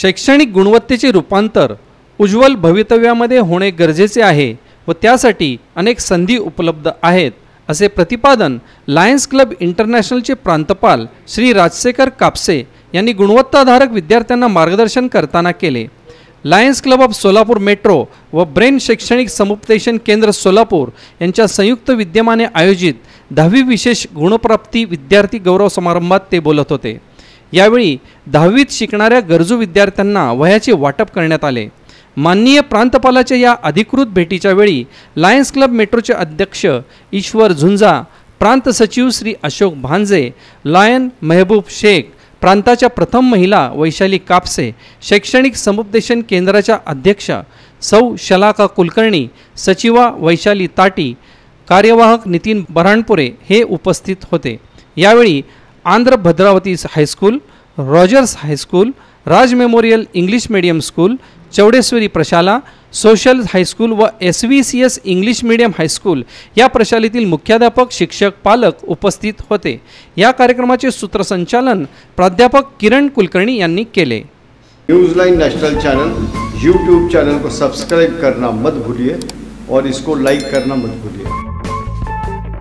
शैक्षणिक गुणवत्तेचे रूपांतर उज्ज्वल भवितव्यामध्ये होणे गरजेचे आहे व त्यासाठी अनेक संधी उपलब्ध आहेत असे प्रतिपादन लायन्स क्लब इंटरनॅशनलचे प्रांतपाल श्री राजशेखर कापसे यांनी गुणवत्ताधारक विद्यार्थ्यांना मार्गदर्शन करताना केले Lions Club of Solapur metro व ब्रेन शैक्षणिक समुपदेशन केंद्र सोलापूर यांच्या संयुक्त विद्यमाने आयोजित दहावी विशेष गुणप्राप्ती विद्यार्थी गौरव समारंभात ते बोलत होते यावेळी दहावीत शिकणाऱ्या गरजू विद्यार्थ्यांना वयाचे वाटप करण्यात आले माननीय प्रांतपालाच्या या अधिकृत भेटीच्या वेळी लायन्स क्लब मेट्रोचे अध्यक्ष ईश्वर झुंजा प्रांत सचिव श्री अशोक भांजे लायन मेहबूब शेख प्रांताच्या प्रथम महिला वैशाली कापसे शैक्षणिक समुपदेशन केंद्राच्या अध्यक्षा सौ शलाका कुलकर्णी सचिवा वैशाली ताटी कार्यवाहक नितीन बराणपुरे हे उपस्थित होते यावेळी Andhra Bhadravati high school Rogers high school Raj memorial English medium school Chaudeshwari प्रशाला सोशल हायस्कूल व S V C S English medium high school या प्रशालेतील मुख्याध्यापक शिक्षक पालक उपस्थित होते या कार्यक्रमाचे सूत्रसंचालन प्राध्यापक किरण कुलकर्णी यांनी केले newsline national channel YouTube channel को सब्सक्राइब करना मत भूलिए और इसको लाईक करना मत भूलिए